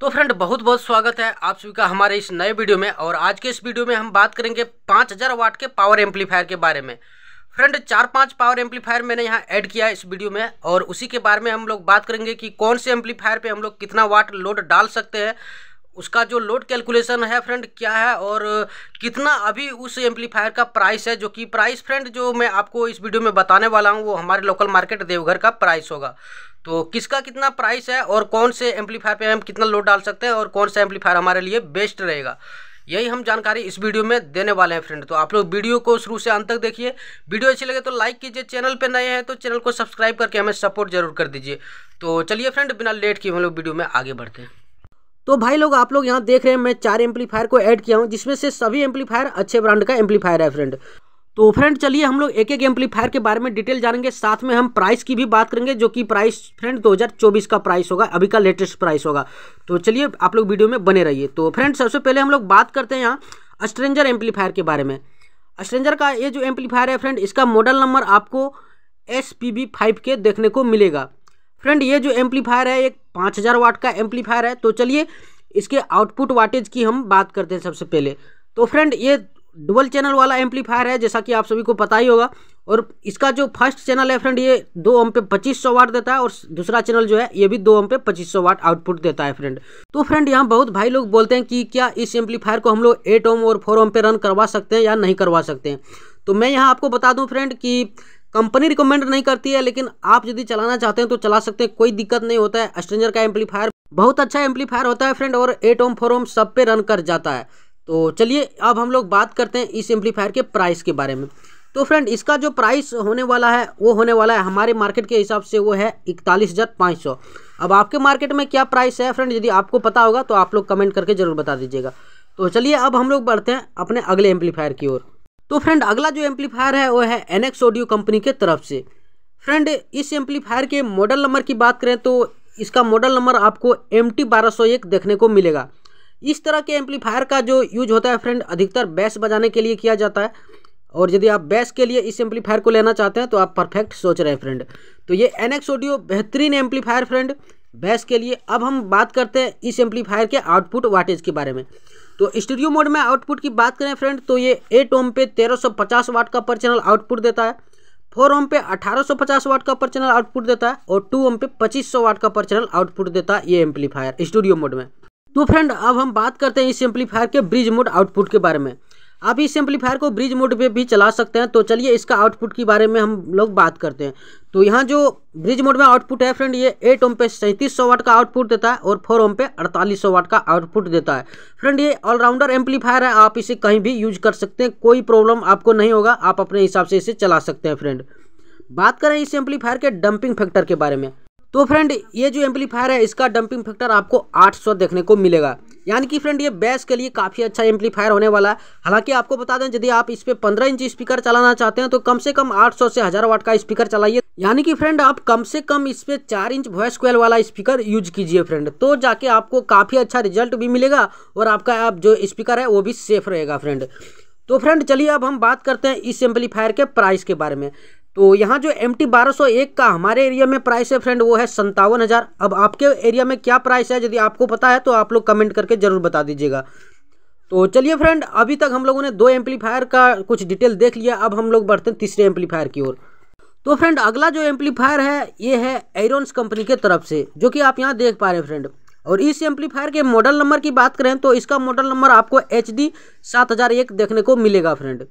तो फ्रेंड बहुत बहुत स्वागत है आप सभी का हमारे इस नए वीडियो में और आज के इस वीडियो में हम बात करेंगे 5000 वाट के पावर एम्पलीफायर के बारे में फ्रेंड चार पांच पावर एम्पलीफायर मैंने यहाँ ऐड किया इस वीडियो में और उसी के बारे में हम लोग बात करेंगे कि कौन से एम्पलीफायर पे हम लोग कितना वाट लोड डाल सकते हैं उसका जो लोड कैलकुलेशन है फ्रेंड क्या है और कितना अभी उस एम्पलीफायर का प्राइस है जो कि प्राइस फ्रेंड जो मैं आपको इस वीडियो में बताने वाला हूँ वो हमारे लोकल मार्केट देवघर का प्राइस होगा तो किसका कितना प्राइस है और कौन से एम्पलीफायर पे हम कितना लोड डाल सकते हैं और कौन सा एम्पलीफायर हमारे लिए बेस्ट रहेगा यही हम जानकारी इस वीडियो में देने वाले हैं फ्रेंड तो आप लोग वीडियो को शुरू से अंत तक देखिए वीडियो अच्छी लगे तो लाइक कीजिए चैनल पर नए हैं तो चैनल को सब्सक्राइब करके हमें सपोर्ट जरूर कर दीजिए तो चलिए फ्रेंड बिना लेट किए हम लोग वीडियो में आगे बढ़ते हैं तो भाई लोग आप लोग यहाँ देख रहे हैं मैं चार एम्पलीफायर को ऐड किया हूँ जिसमें से सभी एम्पलीफायर अच्छे ब्रांड का एम्पलीफायर है फ्रेंड तो फ्रेंड चलिए हम लोग एक एक एम्पलीफायर के बारे में डिटेल जानेंगे साथ में हम प्राइस की भी बात करेंगे जो कि प्राइस फ्रेंड 2024 का प्राइस होगा अभी का लेटेस्ट प्राइस होगा तो चलिए आप लोग वीडियो में बने रहिए तो फ्रेंड सबसे पहले हम लोग बात करते हैं यहाँ अस्ट्रेंजर एम्पलीफायर के बारे में स्ट्रेंजर का ये जो एम्पलीफायर है फ्रेंड इसका मॉडल नंबर आपको S P B five K देखने को मिलेगा फ्रेंड ये जो एम्पलीफायर है एक पाँच हज़ार वाट का एम्पलीफायर है तो चलिए इसके आउटपुट वाटेज की हम बात करते हैं सबसे पहले तो फ्रेंड ये डुबल चैनल वाला एम्पलीफायर है जैसा कि आप सभी को पता ही होगा और इसका जो फर्स्ट चैनल है फ्रेंड ये दो ओम पे 2500 वाट देता है और दूसरा चैनल जो है ये भी दो ओम पे 2500 वाट आउटपुट देता है फ्रेंड तो फ्रेंड यहाँ बहुत भाई लोग बोलते हैं कि क्या इस एम्पलीफायर को हम लोग एट ओम और फोर ओम पे रन करवा सकते हैं या नहीं करवा सकते हैं तो मैं यहाँ आपको बता दूँ फ्रेंड कि कंपनी रिकमेंड नहीं करती है लेकिन आप यदि चलाना चाहते हैं तो चला सकते हैं कोई दिक्कत नहीं होता है एस्ट्रेंजर का एम्पलीफायर बहुत अच्छा एम्पलीफायर होता है फ्रेंड और एट ओम फोर ओम सब पे रन कर जाता है तो चलिए अब हम लोग बात करते हैं इस एम्पलीफायर के प्राइस के बारे में तो फ्रेंड इसका जो प्राइस होने वाला है वो होने वाला है हमारे मार्केट के हिसाब से वो है इकतालीस हज़ार पाँच सौ अब आपके मार्केट में क्या प्राइस है फ्रेंड यदि आपको पता होगा तो आप लोग कमेंट करके ज़रूर बता दीजिएगा तो चलिए अब हम लोग बढ़ते हैं अपने अगले एम्पलीफायर की ओर तो फ्रेंड अगला जो एम्पलीफायर है वो है एनएक्स ऑडियो कंपनी के तरफ से फ्रेंड इस एम्पलीफायर के मॉडल नंबर की बात करें तो इसका मॉडल नंबर आपको एम टी देखने को मिलेगा इस तरह के एम्पलीफायर का जो यूज होता है फ्रेंड अधिकतर बैस बजाने के लिए किया जाता है और यदि आप बैस के लिए इस एम्पलीफायर को लेना चाहते हैं तो आप परफेक्ट सोच रहे हैं फ्रेंड तो ये एनएक्स ऑडियो बेहतरीन एम्पलीफायर फ्रेंड बैस के लिए अब हम बात करते हैं इस एम्पलीफायर के आउटपुट वाटेज के बारे में तो स्टूडियो मोड में आउटपुट की बात करें फ्रेंड तो ये एट ओम पे 1350 वाट का पर चैनल आउटपुट देता है फोर ओम पे 1850 वाट का पर चैनल आउटपुट देता है और टू ओम पे 2500 वाट का पर चैनल आउटपुट देता है ये एम्पलीफायर स्टूडियो मोड में तो फ्रेंड अब हम बात करते हैं इस एम्पलीफायर के ब्रिज मोड आउटपुट के बारे में आप इस एम्पलीफायर को ब्रिज मोड पे भी चला सकते हैं तो चलिए इसका आउटपुट के बारे में हम लोग बात करते हैं तो यहाँ जो ब्रिज मोड में आउटपुट है फ्रेंड ये एट ओम पे सैंतीस सौ वाट का आउटपुट देता है और फोर ओम पे अड़तालीस सौ वाट का आउटपुट देता है फ्रेंड ये ऑलराउंडर एम्पलीफायर है आप इसे कहीं भी यूज कर सकते हैं कोई प्रॉब्लम आपको नहीं होगा आप अपने हिसाब से इसे चला सकते हैं फ्रेंड बात करें इस एम्पलीफायर के डंपिंग फैक्टर के बारे में तो फ्रेंड ये जो एम्पलीफायर है इसका डंपिंग फैक्टर आपको 800 देखने को मिलेगा यानी कि फ्रेंड ये बेस के लिए काफ़ी अच्छा एम्पलीफायर होने वाला है हालांकि आपको बता दें यदि आप इस पे पंद्रह इंच स्पीकर चलाना चाहते हैं तो कम से कम 800 से हज़ार वाट का स्पीकर चलाइए यानी कि फ्रेंड आप कम से कम इस पे चार इंच वॉइस कोयल वाला स्पीकर यूज कीजिए फ्रेंड तो जाके आपको काफ़ी अच्छा रिजल्ट भी मिलेगा और आपका आप जो स्पीकर है वो भी सेफ रहेगा फ्रेंड तो फ्रेंड चलिए अब हम बात करते हैं इस एम्पलीफायर के प्राइस के बारे में तो यहाँ जो एम टी का हमारे एरिया में प्राइस है फ्रेंड वो है संतावन हज़ार अब आपके एरिया में क्या प्राइस है यदि आपको पता है तो आप लोग कमेंट करके ज़रूर बता दीजिएगा तो चलिए फ्रेंड अभी तक हम लोगों ने दो एम्पलीफायर का कुछ डिटेल देख लिया अब हम लोग बढ़ते हैं तीसरे एम्पलीफायर की ओर तो फ्रेंड अगला जो एम्पलीफायर है ये है एरोन्स कंपनी के तरफ से जो कि आप यहाँ देख पा रहे हैं फ्रेंड और इस एम्पलीफायर के मॉडल नंबर की बात करें तो इसका मॉडल नंबर आपको एच डी सात हज़ार एक देखने को मिलेगा फ्रेंड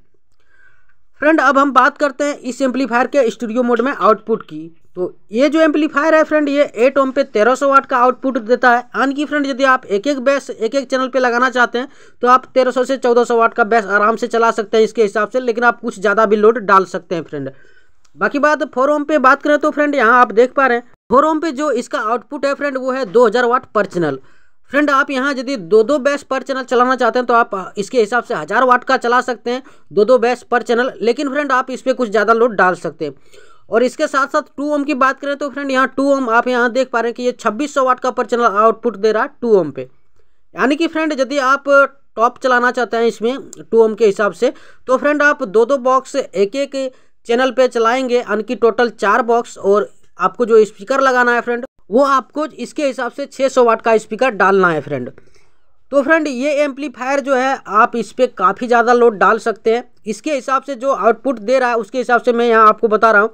फ्रेंड अब हम बात करते हैं इस एम्पलीफायर के स्टूडियो मोड में आउटपुट की तो ये जो एम्पलीफायर है फ्रेंड ये एट ओम पे सौ वाट का आउटपुट देता है आन की फ्रेंड यदि आप एक एक बेस एक एक चैनल पे लगाना चाहते हैं तो आप तेरह सौ से चौदह सौ वाट का बेस आराम से चला सकते हैं इसके हिसाब से लेकिन आप कुछ ज़्यादा भी लोड डाल सकते हैं फ्रेंड बाकी बात फोर ओम पे बात करें तो फ्रेंड यहाँ आप देख पा रहे हैं फोर ओम पे जो इसका आउटपुट है फ्रेंड वो है दो वाट पर चैनल फ्रेंड आप यहाँ यदि दो दो बैच पर चैनल चलाना चाहते हैं तो आप इसके हिसाब से हज़ार वाट का चला सकते हैं दो दो बैच पर चैनल लेकिन फ्रेंड आप इस पर कुछ ज़्यादा लोड डाल सकते हैं और इसके साथ साथ टू ओम की बात करें तो फ्रेंड यहाँ टू ओम आप यहाँ देख पा रहे हैं कि ये छब्बीस सौ वाट का पर चैनल आउटपुट दे रहा है टू ओम पे यानी कि फ्रेंड यदि आप टॉप चलाना चाहते हैं इसमें टू ओम के हिसाब से तो फ्रेंड आप दो दो बॉक्स एक एक चैनल पे चलाएंगे यानी कि टोटल चार बॉक्स और आपको जो स्पीकर लगाना है फ्रेंड वो आपको इसके हिसाब से 600 वाट का स्पीकर डालना है फ्रेंड तो फ्रेंड ये एम्पलीफायर जो है आप इस पर काफ़ी ज़्यादा लोड डाल सकते हैं इसके हिसाब से जो आउटपुट दे रहा है उसके हिसाब से मैं यहाँ आपको बता रहा हूँ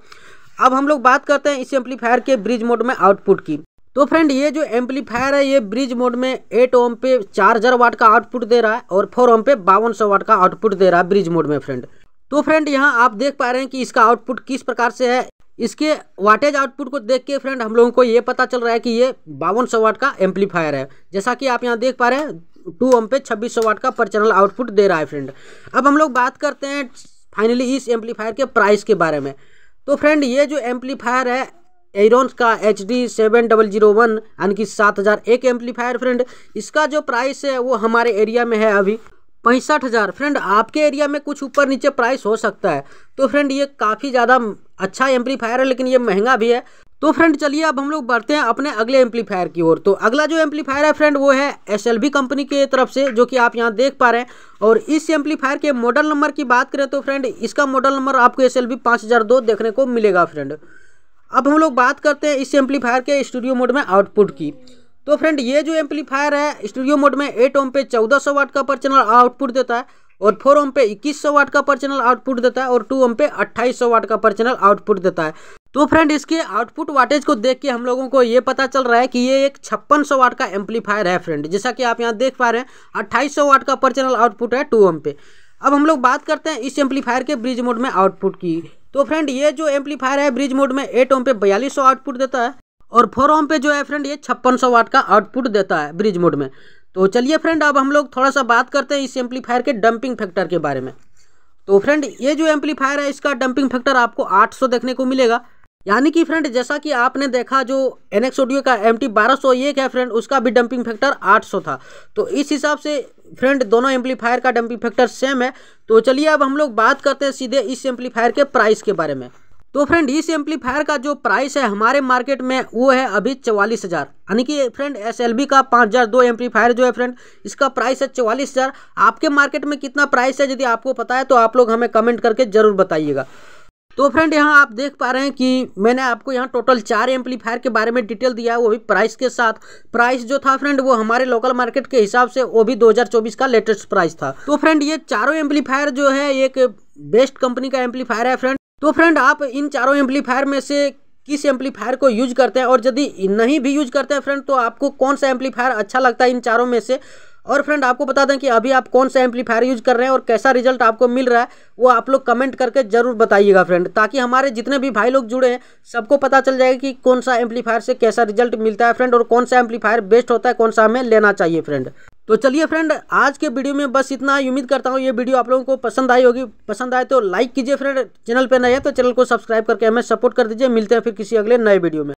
अब हम लोग बात करते हैं इस एम्पलीफायर के ब्रिज मोड में आउटपुट की तो फ्रेंड ये जो एम्पलीफायर है ये ब्रिज मोड में एट ओम पे चार हज़ार वाट का आउटपुट दे रहा है और फोर ओम पे बावन सौ वाट का आउटपुट दे रहा है ब्रिज मोड में फ्रेंड तो फ्रेंड यहाँ आप देख पा रहे हैं कि इसका आउटपुट किस प्रकार से है इसके वाटेज आउटपुट को देख के फ्रेंड हम लोगों को ये पता चल रहा है कि ये बावन सौ वाट का एम्पलीफायर है जैसा कि आप यहाँ देख पा रहे हैं टू एम पे छब्बीस सौ वाट का पर चैनल आउटपुट दे रहा है फ्रेंड अब हम लोग बात करते हैं फाइनली इस एम्पलीफायर के प्राइस के बारे में तो फ्रेंड ये जो एम्पलीफायर है एरोन्स का H D seven double zero one यानी कि सात हज़ार एक एम्पलीफायर फ्रेंड इसका जो प्राइस है वो हमारे एरिया में है अभी पैंसठ हज़ार फ्रेंड आपके एरिया में कुछ ऊपर नीचे प्राइस हो सकता है तो फ्रेंड ये काफ़ी ज़्यादा अच्छा एम्पलीफायर है लेकिन ये महंगा भी है तो फ्रेंड चलिए अब हम लोग बढ़ते हैं अपने अगले एम्पलीफायर की ओर तो अगला जो एम्पलीफायर है फ्रेंड वो है एस कंपनी की तरफ से जो कि आप यहाँ देख पा रहे हैं और इस एम्पलीफायर के मॉडल नंबर की बात करें तो फ्रेंड इसका मॉडल नंबर आपको एस एल देखने को मिलेगा फ्रेंड अब हम लोग बात करते हैं इस एम्पलीफायर के स्टूडियो मोड में आउटपुट की तो फ्रेंड ये जो एम्पलीफायर है स्टूडियो मोड में एट ओम पे चौदह सौ वाट का पर चैनल आउटपुट देता है और फोर ओम पे इक्कीस सौ वाट का पर चैनल आउटपुट देता है और टू ओम पे अट्ठाईस सौ वाट का पर चैनल आउटपुट देता है तो फ्रेंड इसके आउटपुट वाटेज को देख के हम लोगों को ये पता चल रहा है कि ये एक छप्पन सौ वाट का एम्पलीफायर है फ्रेंड जैसा कि आप यहाँ देख पा रहे हैं अट्ठाईस सौ वाट का पर चैनल आउटपुट है टू ओम पे अब हम लोग बात करते हैं इस एम्पलीफायर के ब्रिज मोड में आउटपुट की तो फ्रेंड ये जो एम्पलीफायर है ब्रिज मोड में एट ओम पे बयालीस सौ आउटपुट देता है और फोर ओम पे जो है फ्रेंड ये छप्पन सौ वाट का आउटपुट देता है ब्रिज मोड में तो चलिए फ्रेंड अब हम लोग थोड़ा सा बात करते हैं इस एम्पलीफायर के डंपिंग फैक्टर के बारे में तो फ्रेंड ये जो एम्पलीफायर है इसका डंपिंग फैक्टर आपको 800 देखने को मिलेगा यानी कि फ्रेंड जैसा कि आपने देखा जो एन एक्स ऑडियो का एम टी बारह सौ एक है फ्रेंड उसका भी डंपिंग फैक्टर 800 था तो इस हिसाब से फ्रेंड दोनों एम्पलीफायर का डंपिंग फैक्टर सेम है तो चलिए अब हम लोग बात करते हैं सीधे इस एम्पलीफायर के प्राइस के बारे में तो फ्रेंड इस एम्पलीफायर का जो प्राइस है हमारे मार्केट में वो है अभी चवालीस हज़ार यानी कि फ्रेंड एस एल बी का पाँच हज़ार दो एम्पलीफायर जो है फ्रेंड इसका प्राइस है चवालीस हज़ार आपके मार्केट में कितना प्राइस है यदि आपको पता है तो आप लोग हमें कमेंट करके ज़रूर बताइएगा तो फ्रेंड यहाँ आप देख पा रहे हैं कि मैंने आपको यहाँ टोटल चार एम्पलीफायर के बारे में डिटेल दिया है वो भी प्राइस के साथ प्राइस जो था फ्रेंड वो हमारे लोकल मार्केट के हिसाब से वो भी 2024 का लेटेस्ट प्राइस था तो फ्रेंड ये चारों एम्पलीफायर जो है एक बेस्ट कंपनी का एम्पलीफायर है फ्रेंड तो फ्रेंड आप इन चारों एम्पलीफायर में से किस एम्पलीफायर को यूज करते हैं और यदि नहीं भी यूज करते हैं फ्रेंड तो आपको कौन सा एम्पलीफायर अच्छा लगता है इन चारों में से और फ्रेंड आपको बता दें कि अभी आप कौन सा एम्पलीफायर यूज कर रहे हैं और कैसा रिजल्ट आपको मिल रहा है वो आप लोग कमेंट करके जरूर बताइएगा फ्रेंड ताकि हमारे जितने भी भाई लोग जुड़े हैं सबको पता चल जाएगा कि कौन सा एम्पलीफायर से कैसा रिजल्ट मिलता है फ्रेंड और कौन सा एम्पलीफायर बेस्ट होता है कौन सा हमें लेना चाहिए फ्रेंड तो चलिए फ्रेंड आज के वीडियो में बस इतना ही उम्मीद करता हूँ ये वीडियो आप लोगों को पसंद आई होगी पसंद आए तो लाइक कीजिए फ्रेंड चैनल पर नए हैं तो चैनल को सब्सक्राइब करके हमें सपोर्ट कर दीजिए मिलते हैं फिर किसी अगले नए वीडियो में